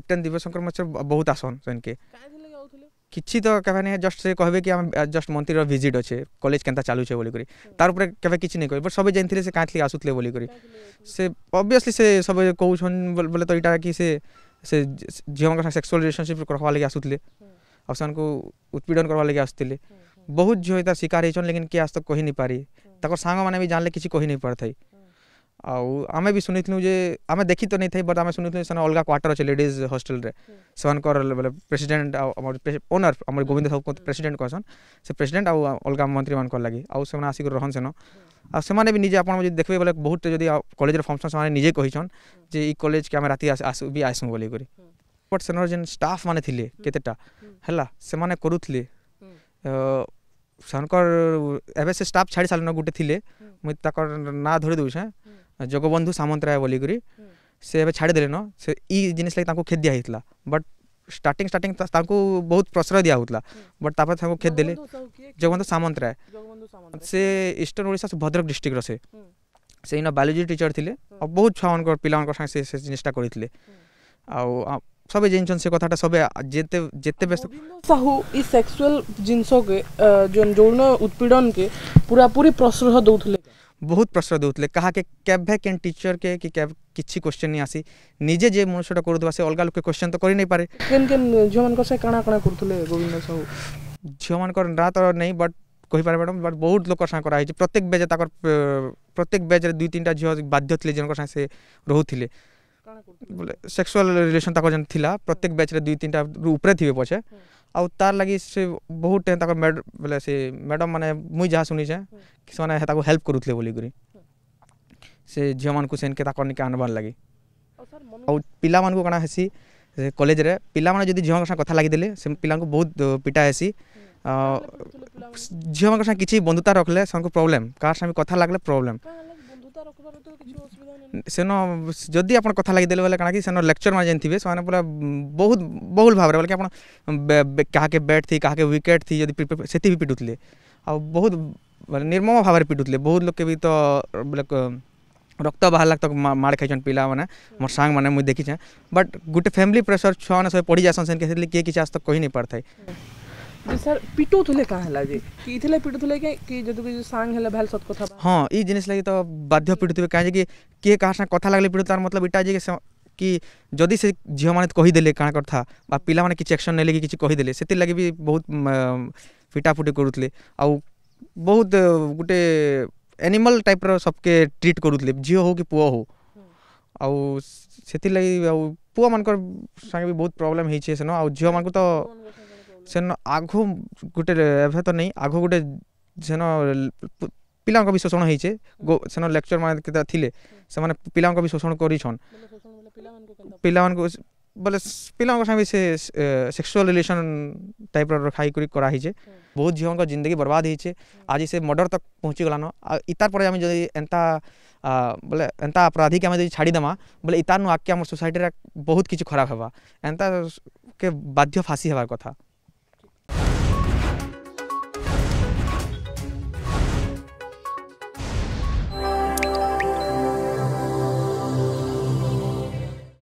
Captain ଦିବ୍ୟ ଶଙ୍କର ମତେ ବହୁତ ଆସନ୍ ସେନ୍କେ କିଛି ତ କେବେ ନାଇଁ ଜଷ୍ଟ ସେ କହିବେ କି ଆମେ ଜଷ୍ଟ ମନ୍ତ୍ରୀର ଭିଜିଟ୍ ଅଛେ କଲେଜ କେନ୍ତା ଚାଲୁଛେ ବୋଲିକରି ତାର ଉପରେ କେବେ କିଛି ନାଇଁ କହିବେ ବଟ୍ ସବେ ଜାଣିଥିଲେ ସେ କାଁଥିଲାଗି ଆସୁଥିଲେ ବୋଲିକରି ସେ ଅବଭିୟସ୍ଲି ସେ ସବେ କହୁଛନ୍ ବୋଲେ ତ ଇଟା କି ସେ ସେ ଝିଅମାନଙ୍କ ସାଙ୍ଗେ ସେକ୍ସୁଆଲ୍ ରିଲେସନସିପ୍ ରଖ୍ବାର୍ ଲାଗି ଆସୁଥିଲେ ଆଉ ସେମାନଙ୍କୁ ଉତ୍ପୀଡ଼ନ କର୍ବାର୍ ଲାଗି ଆସୁଥିଲେ ବହୁତ ଝିଅ ଏଇଟା ଶିକାର ହେଇଛନ୍ ଲେକିନ୍ କିଏ ଆଜ ତକ୍ କହି ନାଇଁ ପାରି ତାଙ୍କର ସାଙ୍ଗମାନେ ବି ଜାଣିଲେ କିଛି କହି ନାଇଁ ପାରିଥାଇ आम भी शुणु जे आम देखी तो नहीं थी बट आम शुणु अलग क्वार्टर अच्छे लेडीज हस्टेल हम्म। मतलब से बोले प्रेसीडेट ओनर आम गोविंद साहु प्रेसीडेट कहसन से प्रेसीडेट आउ मंत्री मान लगे आने आसिक रहन सेन आने हम्म। भी निजे आप देखिए बोले बहुत जो कलेज फंक्शन से निजे कहीन जे ये कलेज के आम भी आसूँ बोल कर बट सेनर जेन स्टाफ मैंने थे केतेटा है से ସେମାନଙ୍କର ଏବେ ସେ ଷ୍ଟାଫ୍ ଛାଡ଼ି ସାରିଲନ ଗୋଟେ ଥିଲେ ମୁଇଁ ତାଙ୍କର ନାଁ ଧରି ଦେଉଛେଁ ଜଗବନ୍ଧୁ ସାମନ୍ତରାୟ ବୋଲିକରି ସେ ଏବେ ଛାଡ଼ିଦେଲେନ ସେ ଇ ଜିନିଷ ଲାଗି ତାଙ୍କୁ ଖେଦ୍ ଦିଆ ହେଇଥିଲା ବଟ୍ ଷ୍ଟାର୍ଟିଂ ଷ୍ଟାର୍ଟିଂ ତାଙ୍କୁ ବହୁତ ପ୍ରଶ୍ରୟ ଦିଆ ହେଉଥିଲା ବଟ୍ ତାପରେ ତାଙ୍କୁ ଖେଦ୍ ଦେଲେ ଜଗବନ୍ଧୁ ସାମନ୍ତରାୟ ସେ ଇଷ୍ଟର୍ଣ୍ଣ ଓଡ଼ିଶା ଭଦ୍ରକ ଡିଷ୍ଟ୍ରିକ୍ଟର ସେ ସେଇନ ବାୟୋଲୋଜି ଟିଚର୍ ଥିଲେ ଆଉ ବହୁତ ଛୁଆମାନଙ୍କର ପିଲାମାନଙ୍କର ସାଙ୍ଗେ ସେ ସେ ଜିନିଷଟା କରିଥିଲେ ଆଉ সবে জানিছন সে কথাটা সবে যেতে যেতে ব্যস্ত সাহু ই সেক্সুয়াল জিনিসকে যৌন উৎপীড়নকে পুরাপুরি প্রশ্রয় দৌলে ବହୁତ ପ୍ରଶ୍ରୟ ଦେଉଥିଲେ କାହାକେ କେଭେ କେନ୍ ଟିଚର୍କେ କି କିଛି କ୍ୱେଶ୍ଚନ୍ ନି ଆସି ନିଜେ ଯେ ମଣିଷଟା କରୁଥିବା ସେ ଅଲଗା ଲୋକେ କ୍ୱେଶ୍ଚନ୍ ତ କରି ନେଇ ପାରେ କେନ୍ କେନ୍ ଝିଅମାନଙ୍କର ସେ କାଣା କାଣା କରୁଥିଲେ ଗୋବିନ୍ଦ ସାହୁ ଝିଅମାନଙ୍କର ନାଁ ତ ନେଇ ବଟ୍ କହିପାରେ ମ୍ୟାଡ଼ମ୍ ବଟ୍ ବହୁତ ଲୋକର ସାଙ୍ଗେ କରାହେଇଛି ପ୍ରତ୍ୟେକ ବେଜ୍ ତାଙ୍କର ପ୍ରତ୍ୟେକ ବେଜ୍ରେ ଦୁଇ ତିନିଟା ଝିଅ ବାଧ୍ୟ ଥିଲେ ଯେମାନଙ୍କ ସାଙ୍ଗେ ସେ ରହୁଥିଲେ ବୋଲେ ସେକ୍ସୁଆଲ୍ ରିଲେସନ୍ ତାଙ୍କର ଯେନ୍ ଥିଲା ପ୍ରତ୍ୟେକ ବ୍ୟାଚ୍ରେ ଦୁଇ ତିନିଟା ଉପରେ ଥିବେ ପଛେ ଆଉ ତାର୍ ଲାଗି ସେ ବହୁତ ଟାଇମ୍ ତାଙ୍କର ମ୍ୟାଡ଼ ବୋଲେ ସେ ମ୍ୟାଡ଼ମ୍ ମାନେ ମୁଇଁ ଯାହା ଶୁଣିଛେଁ କି ସେମାନେ ତାକୁ ହେଲ୍ପ କରୁଥିଲେ ବୋଲିକରି ସେ ଝିଅମାନଙ୍କୁ ସେନ୍କେ ତାଙ୍କର ନିକେ ଆନବାର୍ ଲାଗି ଆଉ ପିଲାମାନଙ୍କୁ କାଣା ହେସି ସେ କଲେଜରେ ପିଲାମାନେ ଯଦି ଝିଅଙ୍କ ସାଙ୍ଗେ କଥା ଲାଗିଦେଲେ ସେ ପିଲାଙ୍କୁ ବହୁତ ପିଟା ହେସି ଝିଅମାନଙ୍କ ସାଙ୍ଗେ କିଛି ବନ୍ଧୁତା ରଖିଲେ ସେମାନଙ୍କୁ ପ୍ରୋବ୍ଲେମ୍ କାହା ସାଙ୍ଗେ କଥା ଲାଗିଲେ ପ୍ରୋବ୍ଲେମ୍ ସେନ ଯଦି ଆପଣ କଥା ଲାଗିଦେଲେ ବୋଲେ କାଣା କି ସେନ ଲେକ୍ଚର୍ମାନେ ଯେନ୍ ଥିବେ ସେମାନେ ପୁରା ବହୁତ ବହୁଳ ଭାବରେ ବୋଲେ କି ଆପଣ କାହାକେ ବ୍ୟାଟ୍ ଥି କାହାକେ ୱିକେଟ୍ ଥି ଯଦି ସେଠି ବି ପିଟୁଥିଲେ ଆଉ ବହୁତ ବୋଲେ ନିର୍ମମ ଭାବରେ ପିଟୁଥିଲେ ବହୁତ ଲୋକେ ବି ତ ବୋଲେ ରକ୍ତ ବାହାରିଲା ତକ୍ ମାଡ଼ ଖାଇଛନ୍ ପିଲାମାନେ ମୋର ସାଙ୍ଗମାନେ ମୁଇଁ ଦେଖିଛେଁ ବଟ୍ ଗୋଟେ ଫ୍ୟାମିଲି ପ୍ରେସର୍ ଛୁଆମାନେ ସବୁ ପଢ଼ି ଯାସନ୍ ସେନ୍କେ ସେଥିଲାଗି କିଏ କିଛି ଆଜ ତକ୍ କହି ନାଇଁ ପାରିଥାଏ ଯେ ସାର୍ ପିଟୁଥିଲେ କାଁ ହେଲା ଯେ କି ଇଥିରେ ପିଟୁଥିଲେ କି କି ଯଦି କି ସାଙ୍ଗ ହେଲେ ଭଲ ସତ କଥା ହଁ ଇ ଜିନିଷ ଲାଗି ତ ବାଧ୍ୟ ପିଟୁଥିବେ କାହିଁକି କିଏ କାହା ସାଙ୍ଗେ କଥା ଲାଗଲେ ପିଟୁ ତାର ମତଲବ ଇଟା ଯେ କି ଯଦି ସେ ଝିଅମାନେ କହିଦେଲେ କାଣା କଥା ବା ପିଲାମାନେ କିଛି ଆକ୍ସନ୍ ନେଲେ କି କିଛି କହିଦେଲେ ସେଥିର୍ଲାଗି ବି ବହୁତ ଫିଟାଫୁଟି କରୁଥିଲେ ଆଉ ବହୁତ ଗୋଟେ ଆନିମଲ୍ ଟାଇପ୍ର ସବକେ ଟ୍ରିଟ୍ କରୁଥିଲେ ଝିଅ ହଉ କି ପୁଅ ହଉ ଆଉ ସେଥିର୍ଲାଗି ଆଉ ପୁଅମାନଙ୍କର ସାଙ୍ଗେ ବି ବହୁତ ପ୍ରୋବ୍ଲେମ୍ ହେଇଛି ସେନ ଆଉ ଝିଅମାନଙ୍କୁ ତ ସେନ ଆଘୁ ଗୋଟେ ଏବେ ତ ନେଇ ଆଘୁ ଗୋଟେ ସେନ ପିଲାଙ୍କ ବି ଶୋଷଣ ହେଇଛେ ସେନ ଲେକ୍ଚର୍ ମାନେ କେତେ ଥିଲେ ସେମାନେ ପିଲାଙ୍କ ବି ଶୋଷଣ କରିଛନ୍ ପିଲାମାନଙ୍କୁ ବୋଲେ ପିଲାଙ୍କ ସାଙ୍ଗେ ବି ସେ ସେକ୍ସୁଆଲ୍ ରିଲେସନ୍ ଟାଇପ୍ର ରଖାଇକରି କରାହେଇଛେ ବହୁତ ଝିଅଙ୍କ ଜିନ୍ଦଗି ବର୍ବାଦ ହେଇଛେ ଆଜି ସେ ମର୍ଡ଼ର ତ ପହଞ୍ଚିଗଲାନ ଆଉ ଇତାର ପରେ ଆମେ ଯଦି ଏନ୍ତା ବୋଲେ ଏନ୍ତା ଅପରାଧୀକି ଆମେ ଯଦି ଛାଡ଼ିଦେମା ବୋଲେ ନୁ ଆଗ୍କେ ଆମର ସୋସାଇଟିରେ ବହୁତ କିଛି ଖରାପ ହେବା ଏନ୍ତା କେ ବାଧ୍ୟ ଫାଶୀ ହେବାର କଥା